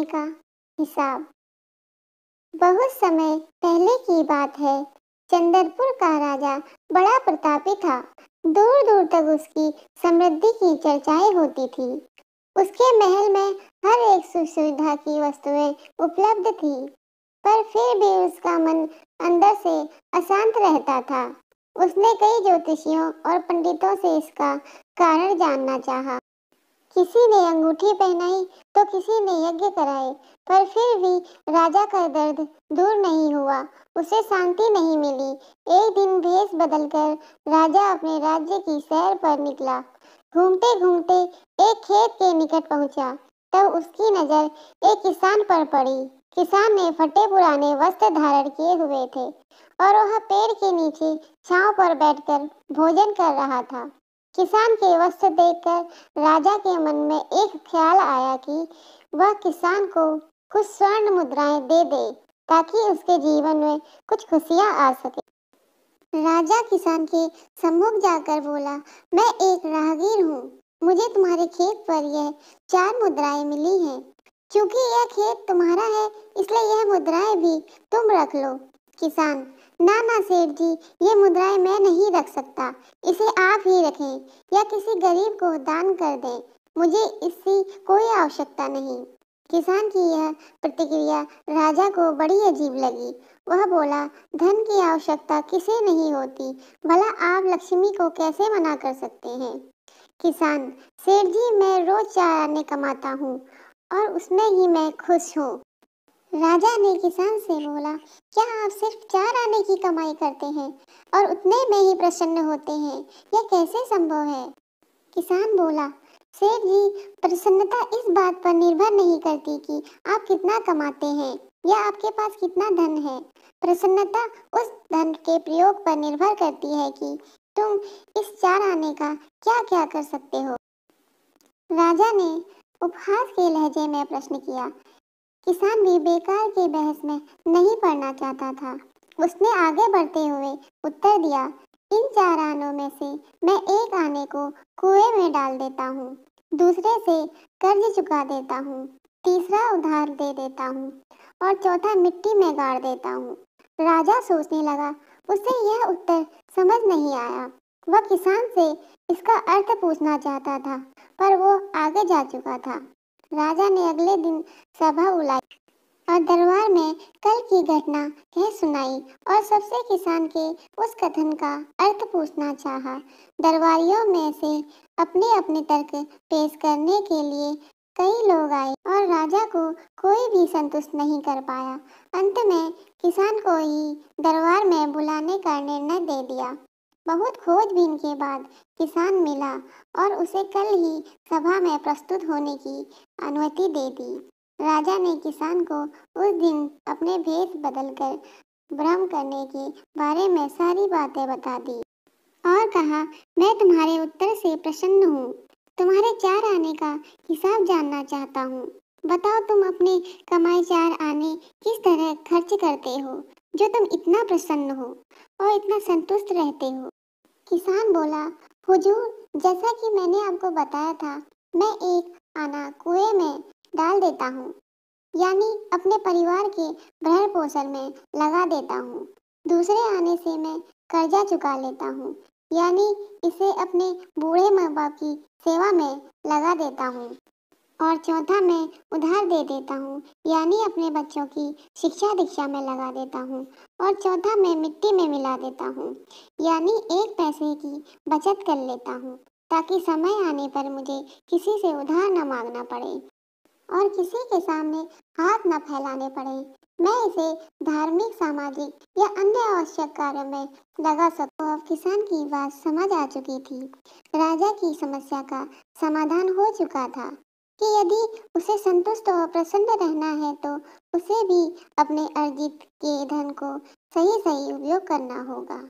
समय का हिसाब बहुत समय पहले की बात है चंदरपुर का राजा बड़ा प्रतापी था दूर दूर तक उसकी समृद्धि की चर्चाएं होती थी उसके महल में हर एक सुख सुविधा की वस्तुएं उपलब्ध थी पर फिर भी उसका मन अंदर से अशांत रहता था उसने कई ज्योतिषियों और पंडितों से इसका कारण जानना चाहा किसी ने अंगूठी पहनाई तो किसी ने यज्ञ कराए पर फिर भी राजा का दर्द दूर नहीं हुआ उसे शांति नहीं मिली एक दिन भेष बदलकर राजा अपने राज्य की सैर पर निकला घूमते घूमते एक खेत के निकट पहुंचा तब उसकी नज़र एक किसान पर पड़ी किसान ने फटे पुराने वस्त्र धारण किए हुए थे और वह पेड़ के नीचे छांव पर बैठकर भोजन कर रहा था किसान के वस्त्र देखकर राजा के मन में एक ख्याल आया कि वह किसान को कुछ स्वर्ण मुद्राएं दे दे ताकि उसके जीवन में कुछ खुशियां आ सके राजा किसान के सम्मुख जाकर बोला मैं एक राहगीर हूँ मुझे तुम्हारे खेत पर यह चार मुद्राएं मिली हैं क्योंकि यह खेत तुम्हारा है इसलिए यह मुद्राएं भी तुम रख लो किसान ना ना सेठ जी ये मुद्राएं मैं नहीं रख सकता इसे आप ही रखें या किसी गरीब को दान कर दें मुझे इसकी कोई आवश्यकता नहीं किसान की यह प्रतिक्रिया राजा को बड़ी अजीब लगी वह बोला धन की आवश्यकता किसे नहीं होती भला आप लक्ष्मी को कैसे मना कर सकते हैं किसान सेठ जी मैं रोज चार आने कमाता हूँ और उसमें ही मैं खुश हूँ राजा ने किसान से बोला क्या आप सिर्फ चार आने की कमाई करते हैं और उतने में ही प्रसन्न होते हैं यह कैसे संभव है किसान बोला सेठ जी प्रसन्नता इस बात पर निर्भर नहीं करती कि आप कितना कमाते हैं या आपके पास कितना धन है प्रसन्नता उस धन के प्रयोग पर निर्भर करती है कि तुम इस चार आने का क्या क्या कर सकते हो राजा ने उपहास के लहजे में प्रश्न किया किसान भी बेकार की बहस में नहीं पड़ना चाहता था उसने आगे बढ़ते हुए उत्तर दिया इन चार आनों में से मैं एक आने को कुएं में डाल देता हूँ दूसरे से कर्ज चुका देता हूँ तीसरा उधार दे देता हूँ और चौथा मिट्टी में गाड़ देता हूँ राजा सोचने लगा उसे यह उत्तर समझ नहीं आया वह किसान से इसका अर्थ पूछना चाहता था पर वो आगे जा चुका था राजा ने अगले दिन सभा बुलाई और दरबार में कल की घटना कह सुनाई और सबसे किसान के उस कथन का अर्थ पूछना चाहा। दरबारियों में से अपने अपने तर्क पेश करने के लिए कई लोग आए और राजा को कोई भी संतुष्ट नहीं कर पाया अंत में किसान को ही दरबार में बुलाने का निर्णय दे दिया बहुत खोजबीन के बाद किसान मिला और उसे कल ही सभा में प्रस्तुत होने की अनुमति दे दी राजा ने किसान को उस दिन अपने भेष बदलकर भ्रम करने के बारे में सारी बातें बता दी और कहा मैं तुम्हारे उत्तर से प्रसन्न हूँ तुम्हारे चार आने का हिसाब जानना चाहता हूँ बताओ तुम अपने कमाई चार आने किस तरह खर्च करते हो जो तुम इतना प्रसन्न हो और इतना संतुष्ट रहते हो किसान बोला हुजूर जैसा कि मैंने आपको बताया था मैं एक आना कुएं में डाल देता हूँ यानी अपने परिवार के भरण पोषण में लगा देता हूँ दूसरे आने से मैं कर्जा चुका लेता हूँ यानी इसे अपने बूढ़े माँ बाप की सेवा में लगा देता हूँ और चौथा मैं उधार दे देता हूँ यानी अपने बच्चों की शिक्षा दीक्षा में लगा देता हूँ और चौथा मैं मिट्टी में मिला देता हूँ यानी एक पैसे की बचत कर लेता हूँ ताकि समय आने पर मुझे किसी से उधार न मांगना पड़े और किसी के सामने हाथ न फैलाने पड़े मैं इसे धार्मिक सामाजिक या अन्य आवश्यक कार्यों में लगा सकूं अब किसान की बात समझ आ चुकी थी राजा की समस्या का समाधान हो चुका था कि यदि उसे संतुष्ट और प्रसन्न रहना है तो उसे भी अपने अर्जित के धन को सही सही उपयोग करना होगा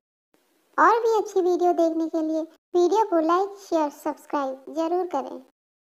और भी अच्छी वीडियो देखने के लिए वीडियो को लाइक शेयर सब्सक्राइब जरूर करें